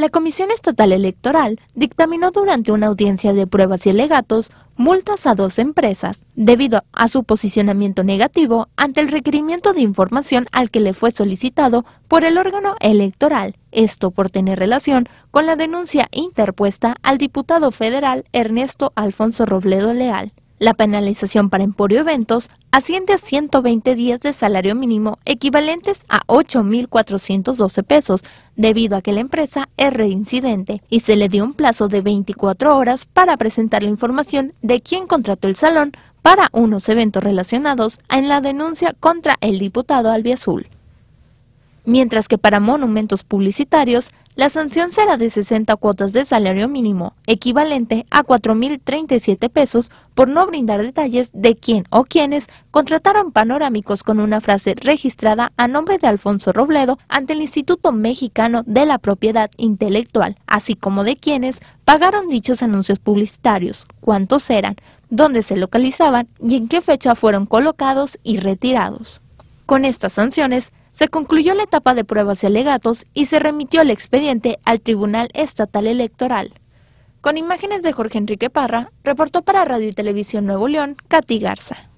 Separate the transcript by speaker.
Speaker 1: La Comisión Estatal Electoral dictaminó durante una audiencia de pruebas y alegatos multas a dos empresas debido a su posicionamiento negativo ante el requerimiento de información al que le fue solicitado por el órgano electoral, esto por tener relación con la denuncia interpuesta al diputado federal Ernesto Alfonso Robledo Leal. La penalización para Emporio Eventos asciende a 120 días de salario mínimo equivalentes a 8.412 pesos, debido a que la empresa es reincidente y se le dio un plazo de 24 horas para presentar la información de quién contrató el salón para unos eventos relacionados en la denuncia contra el diputado Albiazul mientras que para monumentos publicitarios la sanción será de 60 cuotas de salario mínimo, equivalente a 4.037 pesos por no brindar detalles de quién o quiénes contrataron panorámicos con una frase registrada a nombre de Alfonso Robledo ante el Instituto Mexicano de la Propiedad Intelectual, así como de quiénes pagaron dichos anuncios publicitarios, cuántos eran, dónde se localizaban y en qué fecha fueron colocados y retirados. Con estas sanciones, se concluyó la etapa de pruebas y alegatos y se remitió el expediente al Tribunal Estatal Electoral. Con imágenes de Jorge Enrique Parra, reportó para Radio y Televisión Nuevo León, Katy Garza.